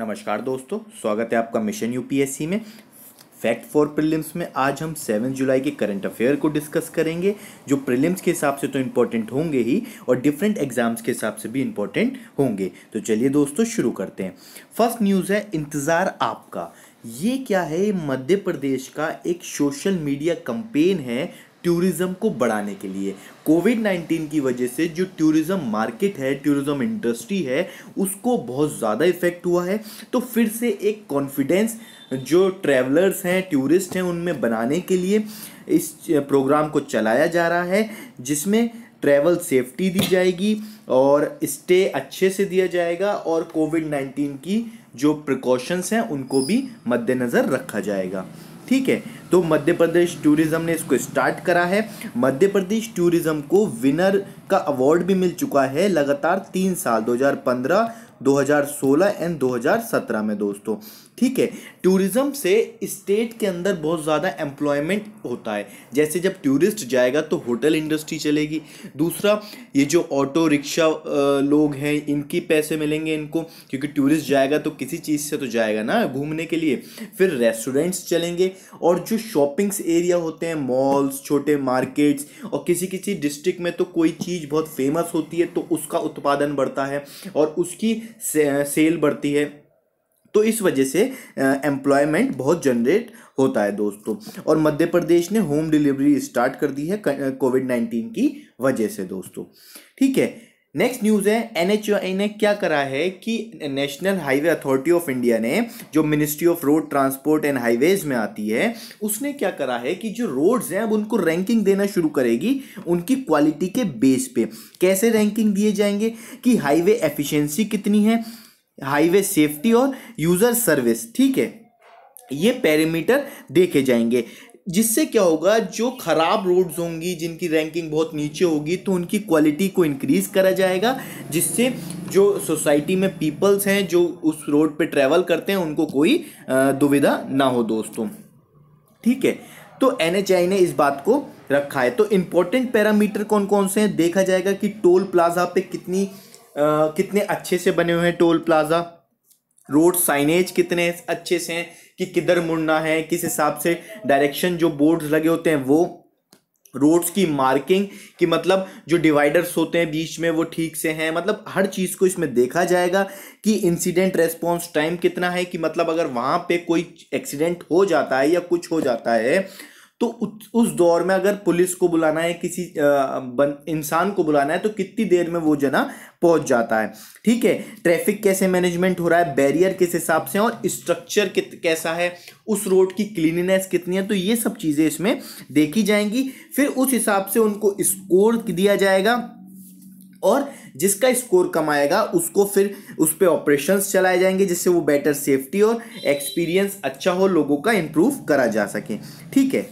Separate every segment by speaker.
Speaker 1: नमस्कार दोस्तों स्वागत है आपका मिशन यूपीएससी में फैक्ट फॉर प्रीलिम्स में आज हम सेवन जुलाई के करंट अफेयर को डिस्कस करेंगे जो प्रीलिम्स के हिसाब से तो इम्पोर्टेंट होंगे ही और डिफरेंट एग्जाम्स के हिसाब से भी इम्पोर्टेंट होंगे तो चलिए दोस्तों शुरू करते हैं फर्स्ट न्यूज़ है इंतज़ार आपका ये क्या है मध्य प्रदेश का एक सोशल मीडिया कंपेन है टूरिज़्म को बढ़ाने के लिए कोविड 19 की वजह से जो टूरिज़्म मार्केट है टूरिज़्म इंडस्ट्री है उसको बहुत ज़्यादा इफ़ेक्ट हुआ है तो फिर से एक कॉन्फिडेंस जो ट्रैवलर्स हैं टूरिस्ट हैं उनमें बनाने के लिए इस प्रोग्राम को चलाया जा रहा है जिसमें ट्रैवल सेफ्टी दी जाएगी और स्टे अच्छे से दिया जाएगा और कोविड नाइन्टीन की जो प्रिकॉशंस हैं उनको भी मद्देनज़र रखा जाएगा ठीक है तो मध्य प्रदेश टूरिज्म ने इसको स्टार्ट करा है मध्य प्रदेश टूरिज्म को विनर का अवार्ड भी मिल चुका है लगातार तीन साल 2015 2016 एंड 2017 में दोस्तों ठीक है टूरिज़्म से स्टेट के अंदर बहुत ज़्यादा एम्प्लॉयमेंट होता है जैसे जब टूरिस्ट जाएगा तो होटल इंडस्ट्री चलेगी दूसरा ये जो ऑटो रिक्शा लोग हैं इनकी पैसे मिलेंगे इनको क्योंकि टूरिस्ट जाएगा तो किसी चीज़ से तो जाएगा ना घूमने के लिए फिर रेस्टोरेंट्स चलेंगे और जो शॉपिंग्स एरिया होते हैं मॉल्स छोटे मार्केट्स और किसी किसी डिस्ट्रिक्ट में तो कोई चीज़ बहुत फेमस होती है तो उसका उत्पादन बढ़ता है और उसकी सेल बढ़ती है तो इस वजह से एम्प्लॉयमेंट बहुत जनरेट होता है दोस्तों और मध्य प्रदेश ने होम डिलीवरी स्टार्ट कर दी है कोविड नाइन्टीन की वजह से दोस्तों ठीक है नेक्स्ट न्यूज़ है एन ने क्या करा है कि national highway authority of India ने जो ministry of road transport and highways में आती है उसने क्या करा है कि जो रोड्स हैं अब उनको रैंकिंग देना शुरू करेगी उनकी क्वालिटी के बेस पे कैसे रैंकिंग दिए जाएंगे कि हाईवे एफिशिएंसी कितनी है हाईवे सेफ्टी और यूज़र सर्विस ठीक है ये पैरामीटर देखे जाएंगे जिससे क्या होगा जो ख़राब रोड्स होंगी जिनकी रैंकिंग बहुत नीचे होगी तो उनकी क्वालिटी को इंक्रीज़ करा जाएगा जिससे जो सोसाइटी में पीपल्स हैं जो उस रोड पे ट्रैवल करते हैं उनको कोई दुविधा ना हो दोस्तों ठीक है तो एन ने इस बात को रखा है तो इम्पोर्टेंट पैरामीटर कौन कौन से हैं देखा जाएगा कि टोल प्लाजा पे कितनी कितने अच्छे से बने हुए हैं टोल प्लाज़ा रोड साइनेज कितने अच्छे से हैं कि किधर मुड़ना है किस हिसाब से डायरेक्शन जो बोर्ड्स लगे होते हैं वो रोड्स की मार्किंग कि मतलब जो डिवाइडर्स होते हैं बीच में वो ठीक से हैं मतलब हर चीज़ को इसमें देखा जाएगा कि इंसिडेंट रेस्पॉन्स टाइम कितना है कि मतलब अगर वहाँ पे कोई एक्सीडेंट हो जाता है या कुछ हो जाता है तो उस दौर में अगर पुलिस को बुलाना है किसी इंसान को बुलाना है तो कितनी देर में वो जना पहुंच जाता है ठीक है ट्रैफिक कैसे मैनेजमेंट हो रहा है बैरियर किस हिसाब से और स्ट्रक्चर कैसा है उस रोड की क्लीनिनेस कितनी है तो ये सब चीज़ें इसमें देखी जाएंगी फिर उस हिसाब से उनको स्कोर दिया जाएगा और जिसका स्कोर कम आएगा उसको फिर उस पर ऑपरेशंस चलाए जाएंगे जिससे वो बेटर सेफ्टी और एक्सपीरियंस अच्छा हो लोगों का इम्प्रूव करा जा सके ठीक है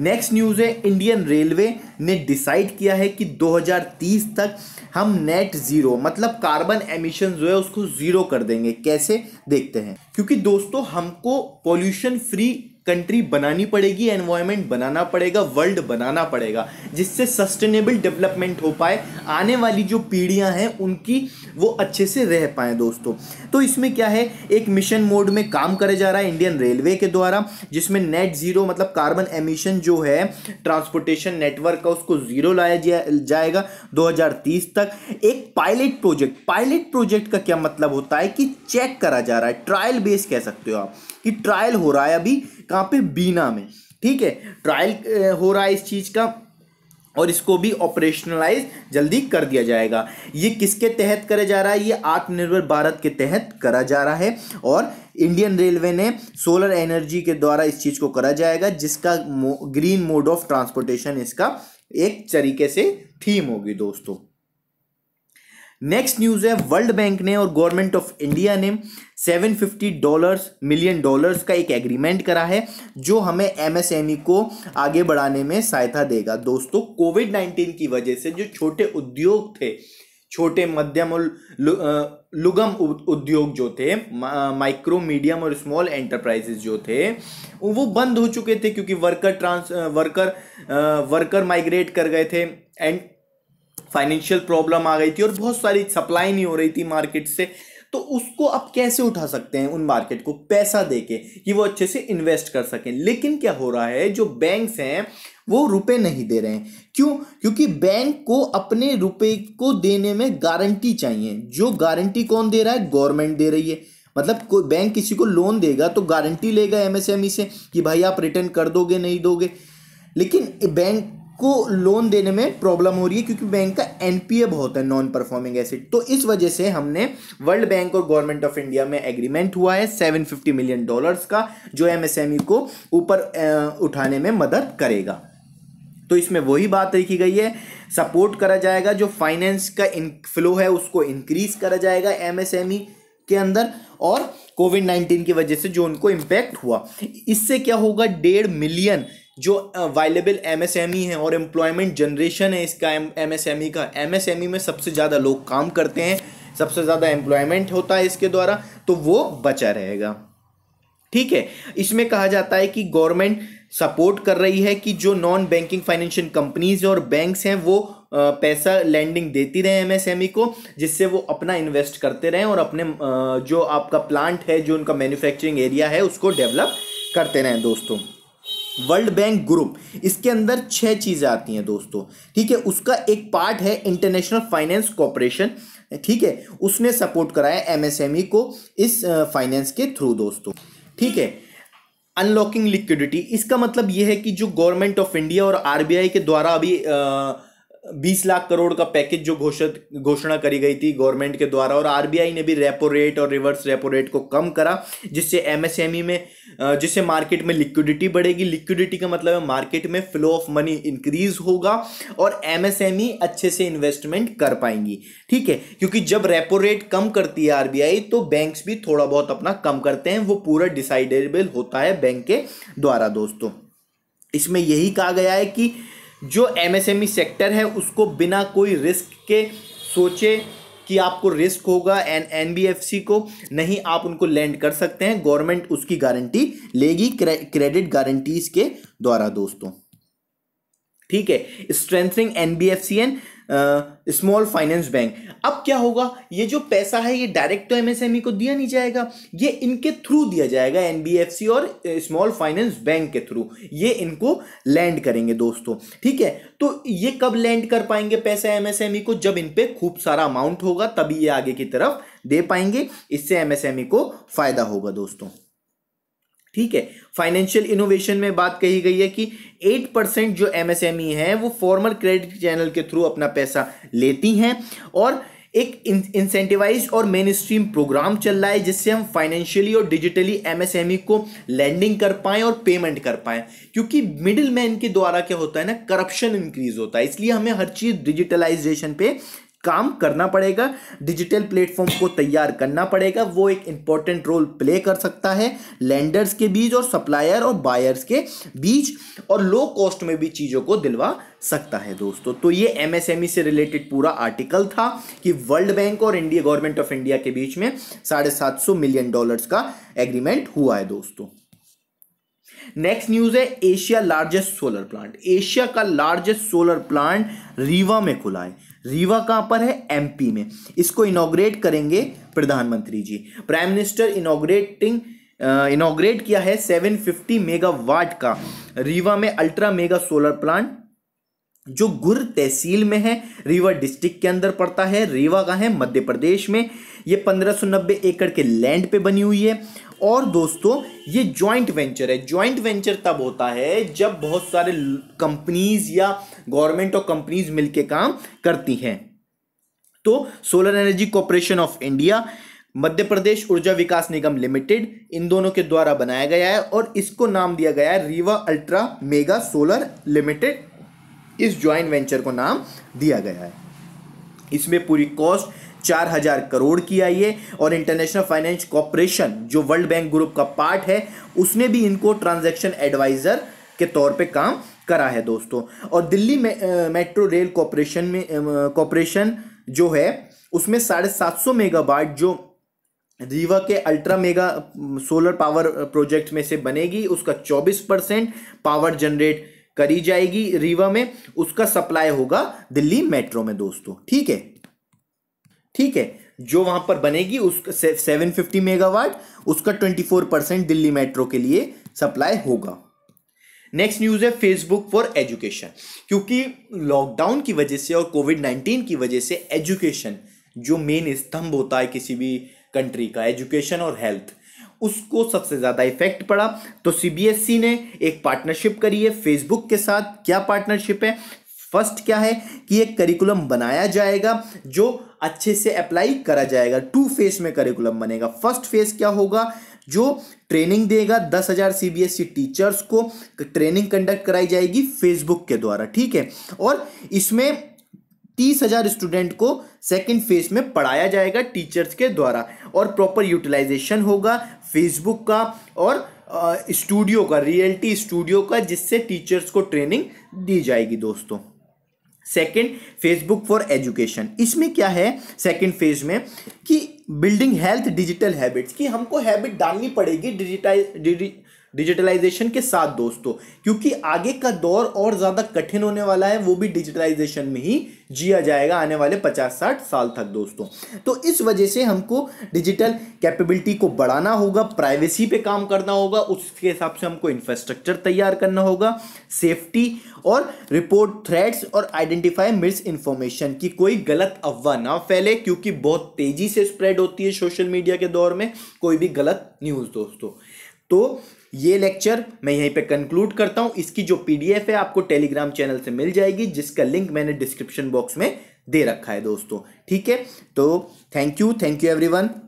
Speaker 1: नेक्स्ट न्यूज़ है इंडियन रेलवे ने डिसाइड किया है कि 2030 तक हम नेट ज़ीरो मतलब कार्बन एमिशन जो है उसको ज़ीरो कर देंगे कैसे देखते हैं क्योंकि दोस्तों हमको पोल्यूशन फ्री कंट्री बनानी पड़ेगी एनवायरमेंट बनाना पड़ेगा वर्ल्ड बनाना पड़ेगा जिससे सस्टेनेबल डेवलपमेंट हो पाए आने वाली जो पीढ़ियां हैं उनकी वो अच्छे से रह पाए दोस्तों तो इसमें क्या है एक मिशन मोड में काम करे जा रहा है इंडियन रेलवे के द्वारा जिसमें नेट ज़ीरो मतलब कार्बन एमिशन जो है ट्रांसपोर्टेशन नेटवर्क का उसको ज़ीरो लाया जाएगा दो तक एक पायलट प्रोजेक्ट पायलट प्रोजेक्ट का क्या मतलब होता है कि चेक करा जा रहा है ट्रायल बेस कह सकते हो आप कि ट्रायल हो रहा है अभी कहाँ पे बीना में ठीक है ट्रायल हो रहा है इस चीज़ का और इसको भी ऑपरेशनलाइज जल्दी कर दिया जाएगा ये किसके तहत करा जा रहा है ये आत्मनिर्भर भारत के तहत करा जा रहा है और इंडियन रेलवे ने सोलर एनर्जी के द्वारा इस चीज़ को करा जाएगा जिसका ग्रीन मोड ऑफ ट्रांसपोर्टेशन इसका एक तरीके से थीम होगी दोस्तों नेक्स्ट न्यूज़ है वर्ल्ड बैंक ने और गवर्नमेंट ऑफ इंडिया ने 750 डॉलर्स मिलियन डॉलर्स का एक एग्रीमेंट करा है जो हमें एमएसएमई e को आगे बढ़ाने में सहायता देगा दोस्तों कोविड नाइन्टीन की वजह से जो छोटे उद्योग थे छोटे मध्यम और लुगम उद्योग जो थे माइक्रो मीडियम और स्मॉल एंटरप्राइजेस जो थे वो बंद हो चुके थे क्योंकि वर्कर ट्रांस वर्कर वर्कर माइग्रेट कर गए थे एंड फाइनेंशियल प्रॉब्लम आ गई थी और बहुत सारी सप्लाई नहीं हो रही थी मार्केट से तो उसको आप कैसे उठा सकते हैं उन मार्केट को पैसा दे के कि वो अच्छे से इन्वेस्ट कर सकें लेकिन क्या हो रहा है जो बैंक्स हैं वो रुपए नहीं दे रहे हैं क्यों क्योंकि बैंक को अपने रुपए को देने में गारंटी चाहिए जो गारंटी कौन दे रहा है गवर्नमेंट दे रही है मतलब कोई बैंक किसी को लोन देगा तो गारंटी लेगा एमएसएमई e से कि भाई आप रिटर्न कर दोगे नहीं दोगे लेकिन बैंक को लोन देने में प्रॉब्लम हो रही है क्योंकि बैंक का एनपीए बहुत है नॉन परफॉर्मिंग एसिड तो इस वजह से हमने वर्ल्ड बैंक और गवर्नमेंट ऑफ इंडिया में एग्रीमेंट हुआ है 750 मिलियन डॉलर्स का जो एमएसएमई e को ऊपर उठाने में मदद करेगा तो इसमें वही बात लिखी गई है सपोर्ट करा जाएगा जो फाइनेंस का इन फ्लो है उसको इंक्रीज करा जाएगा एमएसएमई e के अंदर और कोविड नाइन्टीन की वजह से जो उनको इम्पैक्ट हुआ इससे क्या होगा डेढ़ मिलियन जो एम एमएसएमई है और एम्प्लॉयमेंट जनरेशन है इसका एमएसएमई e का एमएसएमई e में सबसे ज़्यादा लोग काम करते हैं सबसे ज़्यादा एम्प्लॉयमेंट होता है इसके द्वारा तो वो बचा रहेगा ठीक है इसमें कहा जाता है कि गवर्नमेंट सपोर्ट कर रही है कि जो नॉन बैंकिंग फाइनेंशियल कंपनीज और बैंक्स हैं वो पैसा लैंडिंग देती रहे एमएसएमई e को जिससे वो अपना इन्वेस्ट करते रहें और अपने जो आपका प्लांट है जो उनका मैन्युफैक्चरिंग एरिया है उसको डेवलप करते रहें दोस्तों वर्ल्ड बैंक ग्रुप इसके अंदर छह चीज़ें आती हैं दोस्तों ठीक है उसका एक पार्ट है इंटरनेशनल फाइनेंस कॉरपोरेशन ठीक है उसने सपोर्ट कराया एमएसएमई e को इस फाइनेंस के थ्रू दोस्तों ठीक है अनलॉकिंग लिक्विडिटी इसका मतलब यह है कि जो गवर्नमेंट ऑफ इंडिया और आरबीआई के द्वारा अभी आ, बीस लाख करोड़ का पैकेज जो घोषित घोषणा करी गई थी गवर्नमेंट के द्वारा और आरबीआई ने भी रेपो रेट और रिवर्स रेपो रेट को कम करा जिससे एमएसएमई e में जिससे मार्केट में लिक्विडिटी बढ़ेगी लिक्विडिटी का मतलब है मार्केट में फ्लो ऑफ मनी इंक्रीज होगा और एमएसएमई e अच्छे से इन्वेस्टमेंट कर पाएंगी ठीक है क्योंकि जब रेपो रेट कम करती है आरबीआई तो बैंक भी थोड़ा बहुत अपना कम करते हैं वो पूरा डिसाइडेबल होता है बैंक के द्वारा दोस्तों इसमें यही कहा गया है कि जो एमएसएमई सेक्टर e है उसको बिना कोई रिस्क के सोचे कि आपको रिस्क होगा एन एन को नहीं आप उनको लैंड कर सकते हैं गवर्नमेंट उसकी गारंटी लेगी क्रेडिट गारंटीज़ के द्वारा दोस्तों ठीक है strengthening NBFC and small finance bank अब क्या होगा ये जो पैसा है ये डायरेक्ट तो एमएसएमई e को दिया नहीं जाएगा ये इनके थ्रू दिया जाएगा एनबीएफसी और स्मॉल फाइनेंस बैंक के थ्रू ये इनको लैंड करेंगे दोस्तों ठीक है तो ये कब लैंड कर पाएंगे पैसा एमएसएमई e को जब इन पर खूब सारा अमाउंट होगा तभी ये आगे की तरफ दे पाएंगे इससे एमएसएमई e को फायदा होगा दोस्तों ठीक है फाइनेंशियल इनोवेशन में बात कही गई है कि एट परसेंट जो एमएसएमई e है वो फॉर्मल क्रेडिट चैनल के थ्रू अपना पैसा लेती हैं और एक इंसेंटिवाइज और मेन स्ट्रीम प्रोग्राम चल रहा है जिससे हम फाइनेंशियली और डिजिटली एमएसएमई e को लैंडिंग कर पाएँ और पेमेंट कर पाएँ क्योंकि मिडिल मैन के द्वारा क्या होता है ना करप्शन इंक्रीज होता है इसलिए हमें हर चीज़ डिजिटलाइजेशन पे काम करना पड़ेगा डिजिटल प्लेटफॉर्म को तैयार करना पड़ेगा वो एक इंपॉर्टेंट रोल प्ले कर सकता है लैंडर्स के बीच और सप्लायर और बायर्स के बीच और लो कॉस्ट में भी चीज़ों को दिलवा सकता है दोस्तों तो ये एमएसएमई e से रिलेटेड पूरा आर्टिकल था कि वर्ल्ड बैंक और इंडिया गवर्नमेंट ऑफ इंडिया के बीच में साढ़े सात सौ मिलियन डॉलर्स का एग्रीमेंट हुआ है दोस्तों नेक्स्ट न्यूज है Asia largest solar plant Asia का लार्जेस्ट सोलर प्लांट रीवा में खुला है रीवा कहाँ पर है एमपी में इसको इनोग्रेट करेंगे प्रधानमंत्री ji prime minister inaugurating inaugurate किया है 750 मेगावाट का रीवा में अल्ट्रा मेगा सोलर प्लांट जो गुर तहसील में है रीवा डिस्ट्रिक्ट के अंदर पड़ता है रीवा का है मध्य प्रदेश में ये नब्बे एकड़ के लैंड पे बनी हुई है और दोस्तों ये जॉइंट वेंचर है जॉइंट वेंचर तब होता है जब बहुत सारे कंपनीज या गवर्नमेंट और कंपनीज मिलके काम करती हैं तो solar energy corporation of India Madhya Pradesh Urja Vikas Nigam limited इन दोनों के द्वारा बनाया गया है और इसको नाम दिया गया है Rewa ultra mega solar limited इस ज्वाइंट वेंचर को नाम दिया गया है इसमें पूरी कॉस्ट चार हजार करोड़ की आई है और इंटरनेशनल फाइनेंस कॉरपोरेशन जो वर्ल्ड बैंक ग्रुप का पार्ट है उसने भी इनको ट्रांजेक्शन एडवाइज़र के तौर पे काम करा है दोस्तों और दिल्ली में मेट्रो रेल कॉरपोरेशन में कॉरपोरेशन जो है उसमें साढ़े सात सौ मेगावाट जो रीवा के ultra mega solar power project में से बनेगी उसका चौबीस परसेंट पावर जनरेट करी जाएगी रीवा में उसका सप्लाई होगा दिल्ली मेट्रो में दोस्तों ठीक है ठीक है जो वहां पर बनेगी उसका सेवन फिफ्टी मेगावाट उसका twenty four percent Delhi metro के लिए सप्लाई होगा नेक्स्ट न्यूज़ है फेसबुक फॉर एजुकेशन क्योंकि लॉकडाउन की वजह से और कोविड नाइन्टीन की वजह से एजुकेशन जो मेन स्तंभ होता है किसी भी कंट्री का एजुकेशन और हेल्थ उसको सबसे ज़्यादा इफेक्ट पड़ा तो सीबीएसई e ने एक पार्टनरशिप करी है फेसबुक के साथ क्या पार्टनरशिप है फर्स्ट क्या है कि एक करिकुलम बनाया जाएगा जो अच्छे से अप्लाई करा जाएगा टू फेज में करिकुलम बनेगा फर्स्ट फेज क्या होगा जो ट्रेनिंग देगा दस हज़ार सी बी एस टीचर्स को ट्रेनिंग कंडक्ट कराई जाएगी फेसबुक के द्वारा ठीक है और इसमें तीस हजार स्टूडेंट को सेकेंड फेज में पढ़ाया जाएगा टीचर्स के द्वारा और प्रॉपर यूटिलाइजेशन होगा फेसबुक का और स्टूडियो का रियलिटी स्टूडियो का जिससे टीचर्स को ट्रेनिंग दी जाएगी दोस्तों सेकेंड फेसबुक फॉर एजुकेशन इसमें क्या है सेकेंड फेज में कि बिल्डिंग हेल्थ डिजिटल हैबिट्स की हमको हैबिट डालनी पड़ेगी डिजिटाइज डिजिटलाइजेशन के साथ दोस्तों क्योंकि आगे का दौर और ज़्यादा कठिन होने वाला है वो भी डिजिटलाइजेशन में ही जिया जाएगा आने वाले 50-60 साल तक दोस्तों तो इस वजह से हमको डिजिटल कैपेबिलिटी को बढ़ाना होगा प्राइवेसी पे काम करना होगा उसके हिसाब से हमको इंफ्रास्ट्रक्चर तैयार करना होगा सेफ्टी और रिपोर्ट थ्रेड्स और आइडेंटिफाई मिस इन्फॉर्मेशन की कोई गलत अफवाह ना फैले क्योंकि बहुत तेज़ी से स्प्रेड होती है सोशल मीडिया के दौर में कोई भी गलत न्यूज़ दोस्तों तो ये लेक्चर मैं यहीं पे कंक्लूड करता हूँ इसकी जो पीडीएफ है आपको टेलीग्राम चैनल से मिल जाएगी जिसका लिंक मैंने डिस्क्रिप्शन बॉक्स में दे रखा है दोस्तों ठीक है तो thank you thank you everyone